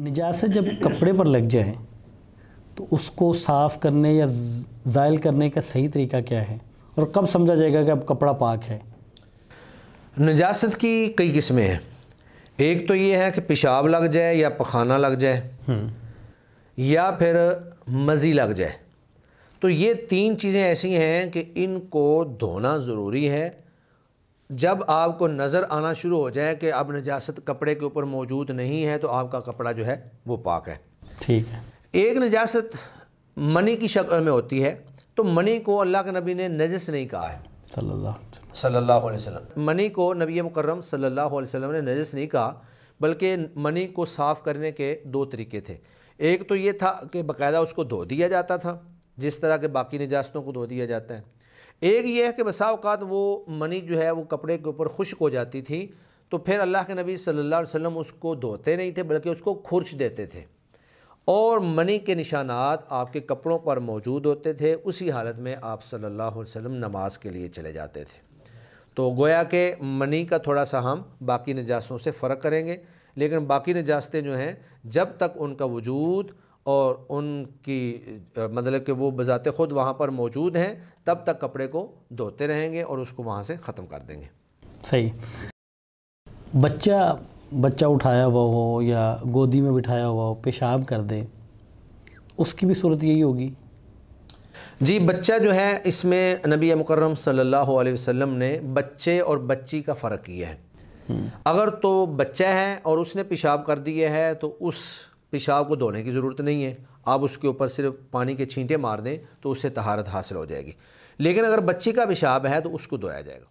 निजासत जब कपड़े पर लग जाए तो उसको साफ़ करने या ज़ायल करने का सही तरीका क्या है और कब समझा जाएगा कि अब कपड़ा पाक है नजास्त की कई किस्में हैं एक तो ये है कि पेशाब लग जाए या पखाना लग जाए हम्म। या फिर मज़ी लग जाए तो ये तीन चीज़ें ऐसी हैं कि इनको धोना ज़रूरी है जब आपको नज़र आना शुरू हो जाए कि अब नजास्त कपड़े के ऊपर मौजूद नहीं है तो आपका कपड़ा जो है वो पाक है ठीक है एक नजास्त मनी की शक्ल में होती है तो मनी को अल्लाह के नबी ने नजस नहीं कहा है सल्लल्लाहु अलैहि वसल्लम मनी को नबी मुकर्रम सल्लल्लाहु अलैहि वसल्लम ने नजस नहीं कहा बल्कि मनी को साफ़ करने के दो तरीके थे एक तो ये था कि बाकायदा उसको धो दिया जाता था जिस तरह के बाकी नजास्तों को धो दिया जाता है एक ये है कि बसाओकात वो मनी जो है वो कपड़े के ऊपर खुश्क हो जाती थी तो फिर अल्लाह के नबी सल्लल्लाहु अलैहि वसल्लम उसको धोते नहीं थे बल्कि उसको खुर्च देते थे और मनी के निशानात आपके कपड़ों पर मौजूद होते थे उसी हालत में आप सल्लल्लाहु अलैहि वसल्लम नमाज के लिए चले जाते थे तो गोया के मनी का थोड़ा सा हम बाकी नजासों से फ़र्क करेंगे लेकिन बाकी नजास्तें जो हैं जब तक उनका वजूद और उनकी मतलब कि वो बज़ात ख़ुद वहाँ पर मौजूद हैं तब तक कपड़े को धोते रहेंगे और उसको वहाँ से ख़त्म कर देंगे सही बच्चा बच्चा उठाया हुआ हो या गोदी में बिठाया हुआ हो पेशाब कर दे उसकी भी सूरत यही होगी जी बच्चा जो है इसमें नबी मुकर्रम सल्लल्लाहु अलैहि वसल्लम ने बच्चे और बच्ची का फ़र्क किया है हम्म। अगर तो बच्चा है और उसने पेशाब कर दिया है तो उस पेशाब को धोने की ज़रूरत नहीं है आप उसके ऊपर सिर्फ पानी के छींटे मार दें तो उससे तहारत हासिल हो जाएगी लेकिन अगर बच्चे का पेशाब है तो उसको धोया जाएगा